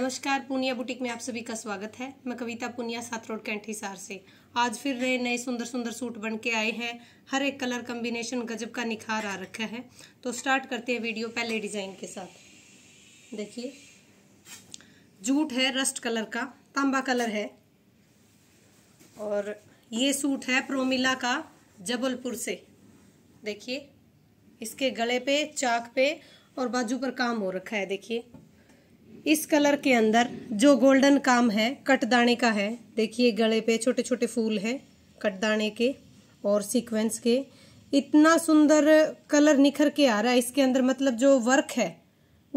नमस्कार पुनिया बुटीक में आप सभी का स्वागत है मैं कविता पुनिया सात रोड कैंट हिसार से आज फिर नए नए सुंदर सुंदर सूट बन के आए हैं हर एक कलर कम्बिनेशन गजब का निखार आ रखा है तो स्टार्ट करते हैं वीडियो पहले डिजाइन के साथ देखिए जूट है रस्ट कलर का तांबा कलर है और ये सूट है प्रोमिला का जबलपुर से देखिए इसके गले पे चाक पे और बाजू पर काम हो रखा है देखिए इस कलर के अंदर जो गोल्डन काम है कटदाने का है देखिए गले पे छोटे छोटे फूल है कटदाने के और सीक्वेंस के इतना सुंदर कलर निखर के आ रहा है इसके अंदर मतलब जो वर्क है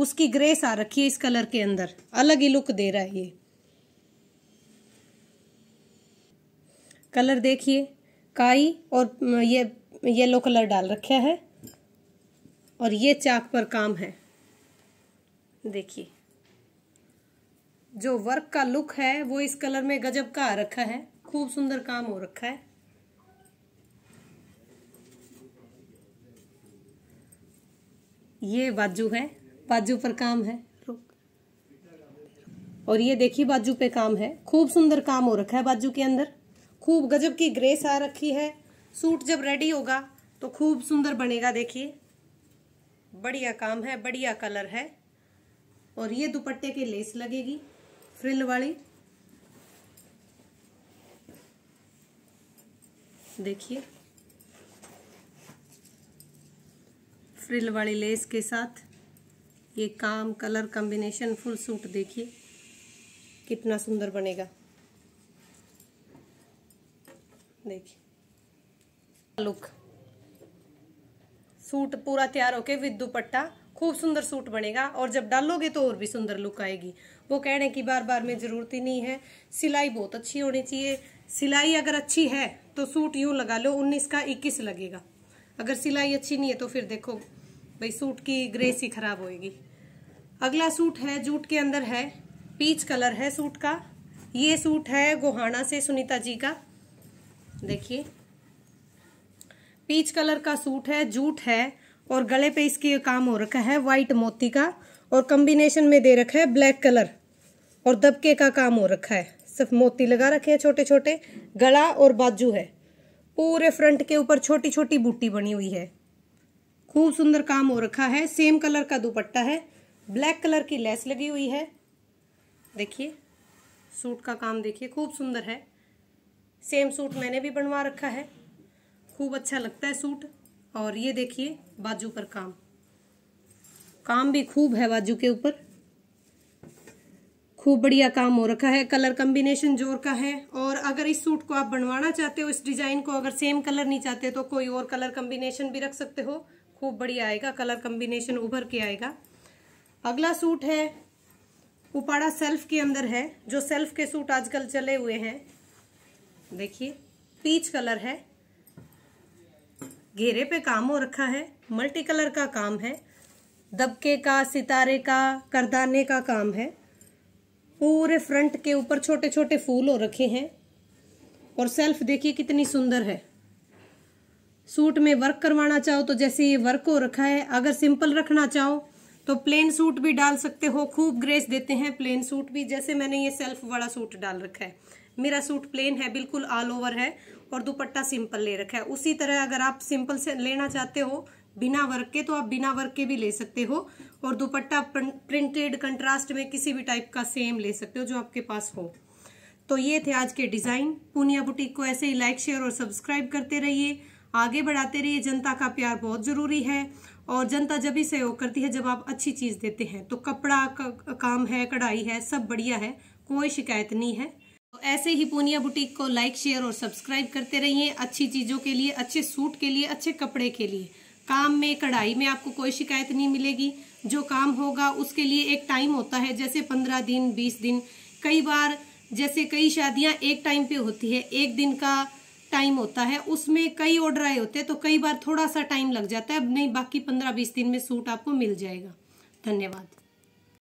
उसकी ग्रेस आ रखी है इस कलर के अंदर अलग ही लुक दे रहा है ये कलर देखिए काई और ये येलो कलर डाल रखा है और ये चाक पर काम है देखिए जो वर्क का लुक है वो इस कलर में गजब का आ रखा है खूब सुंदर काम हो रखा है ये बाजू है बाजू पर काम है और ये देखिए बाजू पे काम है खूब सुंदर काम हो रखा है बाजू के अंदर खूब गजब की ग्रेस आ रखी है सूट जब रेडी होगा तो खूब सुंदर बनेगा देखिए बढ़िया काम है बढ़िया कलर है और ये दुपट्टे की लेस लगेगी फ्रिल वाली देखिए फ्रिल वाली लेस के साथ ये काम कलर कॉम्बिनेशन फुल सूट देखिए कितना सुंदर बनेगा देखिए लुक सूट पूरा तैयार होके विद दुपट्टा खूब सुंदर सूट बनेगा और जब डालोगे तो और भी सुंदर लुक आएगी वो कहने की बार बार में ज़रूरत ही नहीं है सिलाई बहुत अच्छी होनी चाहिए सिलाई अगर अच्छी है तो सूट यूं लगा लो उन्नीस का इक्कीस लगेगा अगर सिलाई अच्छी नहीं है तो फिर देखो भाई सूट की ग्रेस ही खराब होएगी अगला सूट है जूट के अंदर है पीच कलर है सूट का ये सूट है गोहाना से सुनीता जी का देखिए पीच कलर का सूट है जूट है और गले पे इसकी काम हो रखा है वाइट मोती का और कॉम्बिनेशन में दे रखा है ब्लैक कलर और दबके का काम हो रखा है सिर्फ मोती लगा रखे हैं छोटे छोटे गला और बाजू है पूरे फ्रंट के ऊपर छोटी छोटी बूटी बनी हुई है खूब सुंदर काम हो रखा है सेम कलर का दुपट्टा है ब्लैक कलर की लेस लगी हुई है देखिए सूट का काम देखिए खूब सुंदर है सेम सूट मैंने भी बनवा रखा है खूब अच्छा लगता है सूट और ये देखिए बाजू पर काम काम भी खूब है बाजू के ऊपर खूब बढ़िया काम हो रखा है कलर कम्बिनेशन जोर का है और अगर इस सूट को आप बनवाना चाहते हो इस डिजाइन को अगर सेम कलर नहीं चाहते तो कोई और कलर कम्बिनेशन भी रख सकते हो खूब बढ़िया आएगा कलर कम्बिनेशन उभर के आएगा अगला सूट है उपाड़ा सेल्फ के अंदर है जो सेल्फ के सूट आजकल चले हुए हैं देखिए पीच कलर है घेरे पे काम हो रखा है मल्टी कलर का काम है दबके का सितारे का करदाने का काम है पूरे फ्रंट के ऊपर छोटे छोटे फूल हो रखे हैं और सेल्फ देखिए कितनी सुंदर है सूट में वर्क करवाना चाहो तो जैसे ये वर्क हो रखा है अगर सिंपल रखना चाहो तो प्लेन सूट भी डाल सकते हो खूब ग्रेस देते हैं प्लेन सूट भी जैसे मैंने ये सेल्फ वाला सूट डाल रखा है मेरा सूट प्लेन है बिल्कुल ऑल ओवर है और दुपट्टा सिंपल ले रखा है उसी तरह अगर आप सिंपल से लेना चाहते हो बिना वर्क के तो आप बिना वर्क के भी ले सकते हो और दुपट्टा प्रिंटेड कंट्रास्ट में किसी भी टाइप का सेम ले सकते हो जो आपके पास हो तो ये थे आज के डिज़ाइन पूनिया बुटीक को ऐसे ही लाइक शेयर और सब्सक्राइब करते रहिए आगे बढ़ाते रहिए जनता का प्यार बहुत ज़रूरी है और जनता जब ही सहयोग करती है जब आप अच्छी चीज़ देते हैं तो कपड़ा का, काम है कढ़ाई है सब बढ़िया है कोई शिकायत नहीं है तो ऐसे ही पूनिया बुटीक को लाइक शेयर और सब्सक्राइब करते रहिए अच्छी चीज़ों के लिए अच्छे सूट के लिए अच्छे कपड़े के लिए काम में कढ़ाई में आपको कोई शिकायत नहीं मिलेगी जो काम होगा उसके लिए एक टाइम होता है जैसे पंद्रह दिन बीस दिन कई बार जैसे कई शादियां एक टाइम पे होती है एक दिन का टाइम होता है उसमें कई ऑर्डर आए होते हैं तो कई बार थोड़ा सा टाइम लग जाता है अब नहीं बाकी पंद्रह बीस दिन में सूट आपको मिल जाएगा धन्यवाद